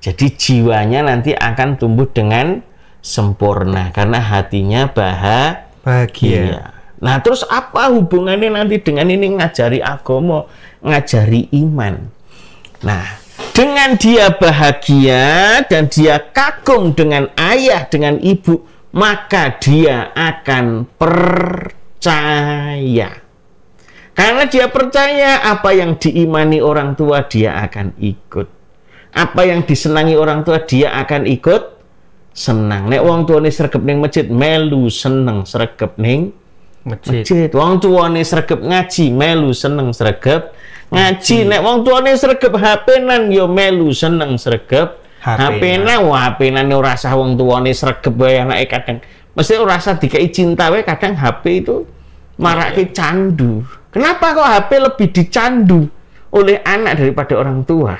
Jadi jiwanya nanti akan tumbuh dengan sempurna karena hatinya bahagia. bahagia. Nah, terus apa hubungannya nanti dengan ini ngajari agama, ngajari iman? Nah, dengan dia bahagia dan dia kagum dengan ayah, dengan ibu, maka dia akan percaya. Karena dia percaya apa yang diimani orang tua dia akan ikut. Apa yang disenangi orang tua dia akan ikut senang. Nek wong tuane sregep ning masjid melu seneng sregep ning masjid. masjid. Wong tuane sregep ngaji melu seneng sregep ngaji. Nek wong tuane sregep HP-nan yo ya melu seneng sregep HP-nan. HP-nan ora sah wong tuane sregep wae anake kadang mesti ora sah dikai cinta wae kadang HP itu marake candu. Kenapa kok HP lebih dicandu oleh anak daripada orang tua?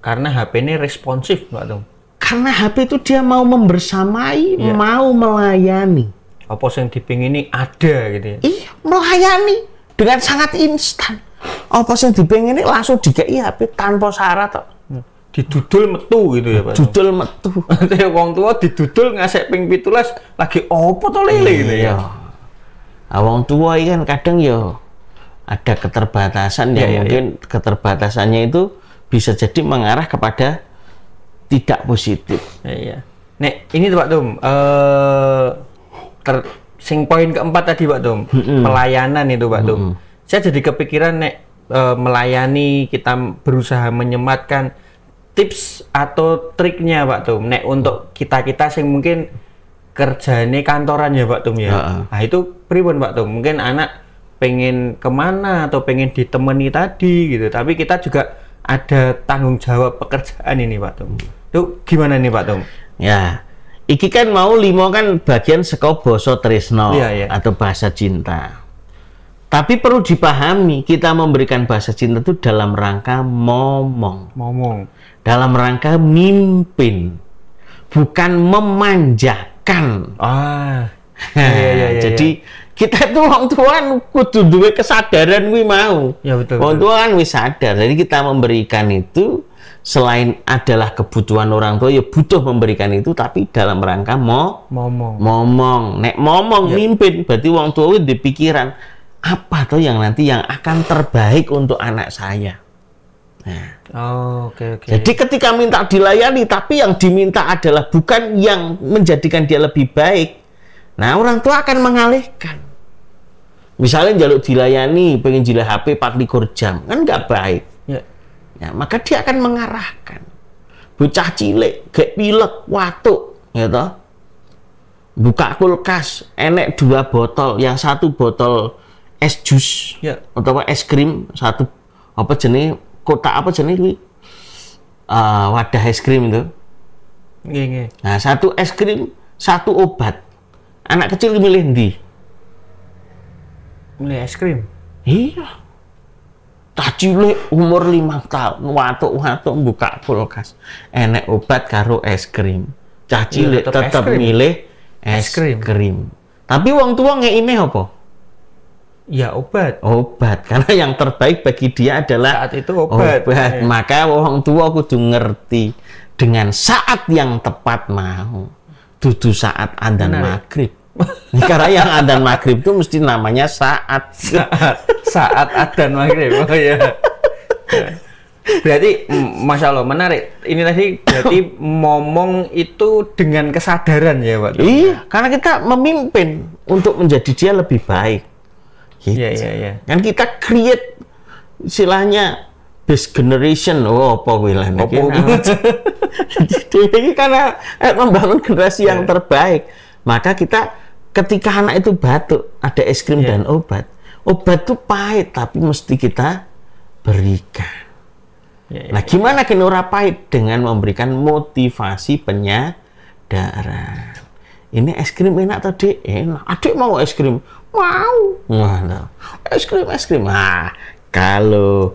Karena HP ini responsif, Pak Tung. Karena HP itu dia mau membersamai, ya. mau melayani. Apa yang ini ada gitu ya? Iya, melayani dengan sangat instan. Apa yang ini langsung dikei HP tanpa syarat. Toh. Hmm. Didudul metu gitu ya Pak. Didudul metu. Nanti orang tua didudul ngasih ping pitulas lagi opo to lele gitu ya. Iya awang ah, tua kan kadang yo ya ada keterbatasan ya, yang ya, mungkin ya. keterbatasannya itu bisa jadi mengarah kepada tidak positif. Ya, ya. Nek, ini tuh Pak Tom. uh, eh, ter sing poin keempat tadi Pak Tom. hmm pelayanan itu Pak Tom. hmm Saya jadi kepikiran Nek uh, melayani kita berusaha menyematkan tips atau triknya Pak Tom. Nek untuk kita kita sing mungkin kerjane kantoran ya Pak Tum ya. Uh -uh. Nah itu pribun Pak Tum? Mungkin anak pengen kemana atau pengen ditemani tadi gitu. Tapi kita juga ada tanggung jawab pekerjaan ini Pak Tum. Itu gimana nih Pak Tum? Ya, iki kan mau limo kan bagian seko boso tresno ya, ya. atau bahasa cinta. Tapi perlu dipahami kita memberikan bahasa cinta itu dalam rangka momong. Momong. Dalam rangka mimpin. Bukan memanjat menekan. Ah. Nah, iya, iya, iya, iya, jadi iya. kita tuh orang tua kan kudu duwe kesadaran wi mau. Ya betul. Orang tua kan wis sadar. Jadi kita memberikan itu selain adalah kebutuhan orang tua ya butuh memberikan itu tapi dalam rangka mau momong. Momong. Nek momong ya. mimpin berarti orang tua di pikiran apa tuh yang nanti yang akan terbaik untuk anak saya. Oh, oke okay, oke. Okay. Jadi ketika minta dilayani tapi yang diminta adalah bukan yang menjadikan dia lebih baik. Nah, orang tua akan mengalihkan. Misalnya jaluk dilayani, pengen jila HP pakai jam, kan nggak baik. Ya. ya. maka dia akan mengarahkan. Bocah cilik, gak pilek, watuk, gitu. Buka kulkas, enek dua botol, yang satu botol es jus ya. atau es krim, satu apa jenis kotak apa jenis Uh, ah, wadah es krim itu. Nge-nge. Nah, satu es krim, satu obat. Anak kecil milih di Milih es krim. Iya. Cah umur lima tahun, watuk-watuk buka kulkas. Enek obat karo es krim. Iya, tetap es tetep, milih es, es krim. krim. Tapi uang tua ini apa? Ya obat. Obat karena yang terbaik bagi dia adalah saat itu obat. obat. Ya. Maka orang tua aku kudu ngerti dengan saat yang tepat mau. Dudu saat adzan ya? maghrib. karena yang adzan maghrib itu mesti namanya saat. Saat saat adzan maghrib. Oh iya. ya. Berarti Masya Allah menarik. Ini tadi berarti momong itu dengan kesadaran ya Pak. Iya, karena kita memimpin untuk menjadi dia lebih baik Gitu. Yeah, yeah, yeah. Kan kita create istilahnya this generation oh apa wilayah apa jadi karena eh, eh, membangun generasi yeah. yang iya. terbaik maka kita ketika anak itu batuk ada es krim yeah. dan obat obat itu pahit tapi mesti kita berikan iya, iya, nah gimana yeah. kenora pahit dengan memberikan motivasi penyadaran ini es krim enak tadi enak adik mau es krim Wow. Nah, es krim, es krim. ah kalau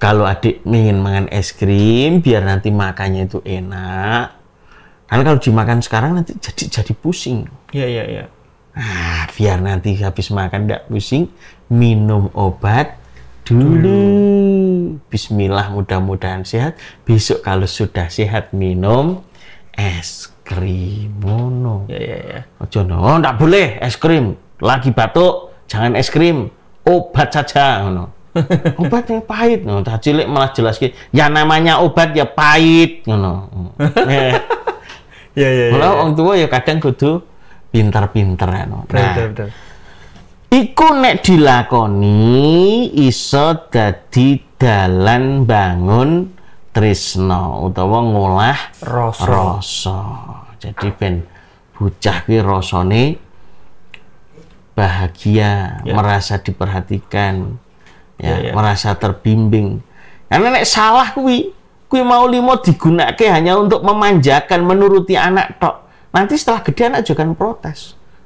kalau adik ingin makan es krim biar nanti makannya itu enak. Karena kalau dimakan sekarang nanti jadi jadi pusing. Iya, iya, iya. ah biar nanti habis makan tidak pusing, minum obat dulu. Bismillah, mudah-mudahan sehat. Besok kalau sudah sehat minum es krim mono. ya ya iya. Ojo iya, iya. no, oh, boleh es krim lagi batuk jangan es krim obat saja no. obat yang pahit no. Nah, cilik malah jelas ke. ya namanya obat ya pahit no. ya ya ya, ya orang tua ya kadang kudu pinter-pinter no. nah itu iku nek dilakoni iso jadi dalan bangun Trisno, utawa ngolah rasa. Jadi ben bocah ki rasane bahagia, ya. merasa diperhatikan, ya, ya, ya. merasa terbimbing. Karena nek salah kuwi, kuwi mau limo digunakan hanya untuk memanjakan menuruti anak tok. Nanti setelah gede anak juga akan protes.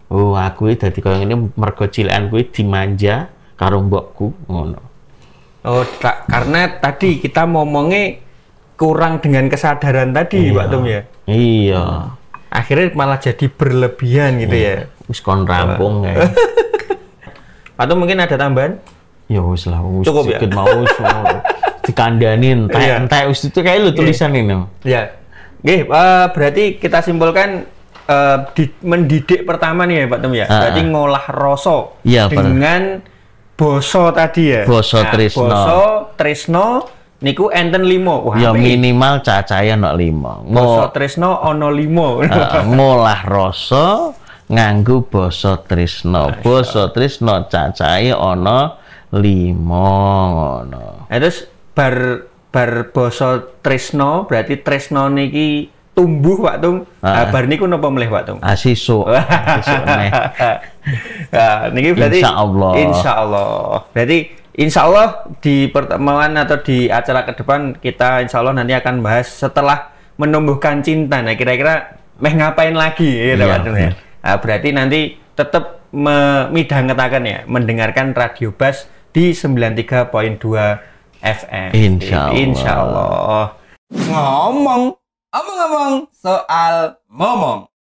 Oh, aku ini dari kau ini mergo cilekan kuwi dimanja karo mbokku ngono. Oh, tak karena tadi kita ngomongnya kurang dengan kesadaran tadi, iya. Pak Tum ya. Iya. Oh. Akhirnya malah jadi berlebihan gitu iya. ya. Wis kon rampung ya. Atau mungkin ada tambahan? Ya wis lah, wis cukup ya. mau wis dikandani entek iya. entek wis itu kayak lu iya. tulisan ini. Ya. Nggih, uh, berarti kita simpulkan uh, di, mendidik pertama nih ya Pak Tem ya. Uh, berarti ah. ngolah rasa ya, dengan boso tadi ya. Boso nah, trisno. Boso trisno niku enten limo. Wah, ya minimal cacaya nok limo. Ngo, boso trisno ono limo. Uh, ngolah roso, nganggu basa tresna. Basa tresna cacahe ana 5 ngono. Eh, terus bar bar basa tresna berarti Trisno niki tumbuh Pak Tung. Ah. ah bar niku napa melih Pak Tung? Ah, ah, niki berarti. Insya Allah. Insya Allah. berarti Insya Allah di pertemuan atau di acara ke depan kita Insya Allah nanti akan bahas setelah menumbuhkan cinta. Nah, kira-kira meh ngapain lagi ya, Pak Tung ya uh, berarti nanti tetap memidangetakan ya mendengarkan radio bas di 93.2 FM. Insya Allah. Insya Allah. Ngomong, ngomong ngomong soal ngomong.